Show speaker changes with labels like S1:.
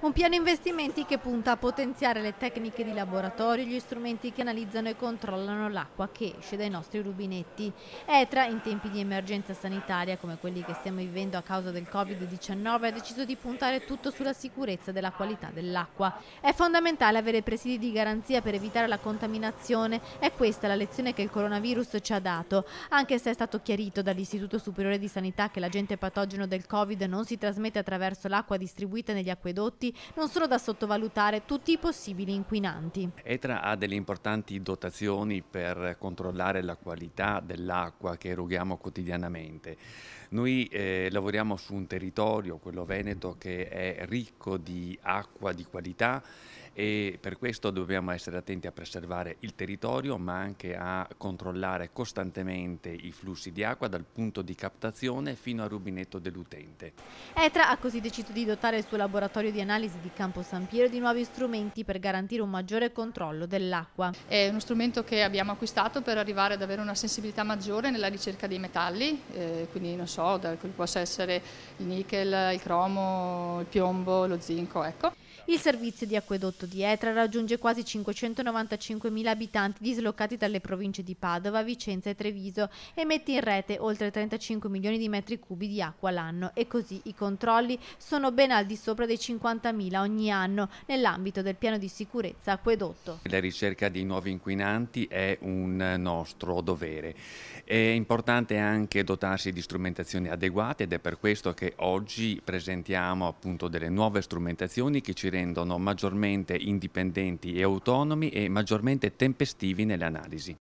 S1: Un piano investimenti che punta a potenziare le tecniche di laboratorio gli strumenti che analizzano e controllano l'acqua che esce dai nostri rubinetti. ETRA, in tempi di emergenza sanitaria come quelli che stiamo vivendo a causa del Covid-19, ha deciso di puntare tutto sulla sicurezza della qualità dell'acqua. È fondamentale avere presidi di garanzia per evitare la contaminazione, è questa la lezione che il coronavirus ci ha dato, anche se è stato chiarito dall'Istituto Superiore di Sanità che l'agente patogeno del Covid non si trasmette attraverso l'acqua distribuita negli acquedotti, non sono da sottovalutare tutti i possibili inquinanti.
S2: ETRA ha delle importanti dotazioni per controllare la qualità dell'acqua che eroghiamo quotidianamente. Noi eh, lavoriamo su un territorio, quello veneto, che è ricco di acqua di qualità e per questo dobbiamo essere attenti a preservare il territorio ma anche a controllare costantemente i flussi di acqua dal punto di captazione fino al rubinetto dell'utente.
S1: ETRA ha così deciso di dotare
S3: il suo laboratorio di analisi l'analisi di Campo San Piero di nuovi strumenti per garantire un maggiore controllo dell'acqua. È uno strumento che abbiamo acquistato per arrivare ad avere una sensibilità maggiore nella ricerca dei metalli, eh, quindi non so, da, può essere il nickel, il cromo, il piombo, lo zinco, ecco. Il servizio di acquedotto di Etra raggiunge quasi 595.000
S1: abitanti dislocati dalle province di Padova, Vicenza e Treviso e mette in rete oltre 35 milioni di metri cubi di acqua l'anno e così i controlli sono ben al di sopra dei 50.000 ogni anno nell'ambito del piano di sicurezza acquedotto.
S2: La ricerca di nuovi inquinanti è un nostro dovere. È importante anche dotarsi di strumentazioni adeguate ed è per questo che oggi presentiamo appunto delle nuove strumentazioni che ci ci rendono maggiormente indipendenti e autonomi e maggiormente tempestivi nelle analisi.